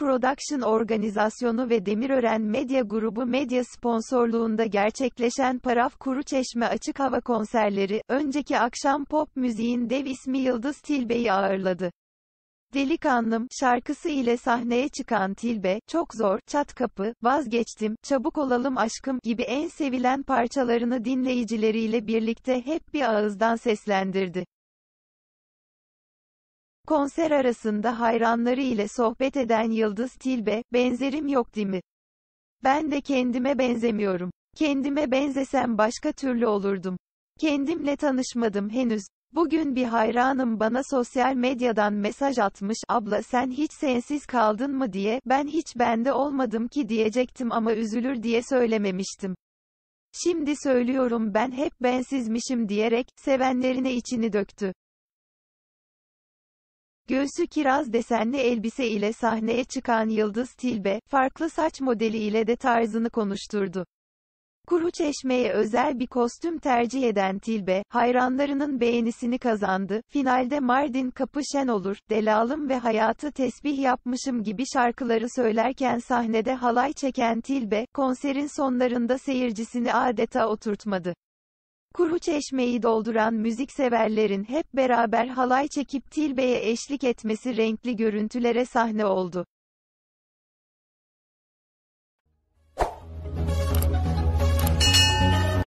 Production Organizasyonu ve Demirören Medya Grubu medya sponsorluğunda gerçekleşen Paraf Kuru Çeşme Açık Hava konserleri, önceki akşam pop müziğin dev ismi Yıldız Tilbe'yi ağırladı. Delikanlım şarkısı ile sahneye çıkan Tilbe, Çok Zor, Çat Kapı, Vazgeçtim, Çabuk Olalım Aşkım gibi en sevilen parçalarını dinleyicileriyle birlikte hep bir ağızdan seslendirdi. Konser arasında hayranları ile sohbet eden Yıldız Tilbe, benzerim yok değil mi? Ben de kendime benzemiyorum. Kendime benzesem başka türlü olurdum. Kendimle tanışmadım henüz. Bugün bir hayranım bana sosyal medyadan mesaj atmış, abla sen hiç sensiz kaldın mı diye, ben hiç bende olmadım ki diyecektim ama üzülür diye söylememiştim. Şimdi söylüyorum ben hep bensizmişim diyerek, sevenlerine içini döktü. Göğsü kiraz desenli elbise ile sahneye çıkan Yıldız Tilbe, farklı saç modeli ile de tarzını konuşturdu. Kuru Çeşme'ye özel bir kostüm tercih eden Tilbe, hayranlarının beğenisini kazandı. Finalde Mardin kapı şen olur, delalım ve hayatı tesbih yapmışım gibi şarkıları söylerken sahnede halay çeken Tilbe, konserin sonlarında seyircisini adeta oturtmadı. Kuru çeşmeyi dolduran müzikseverlerin hep beraber halay çekip Tilbe'ye eşlik etmesi renkli görüntülere sahne oldu.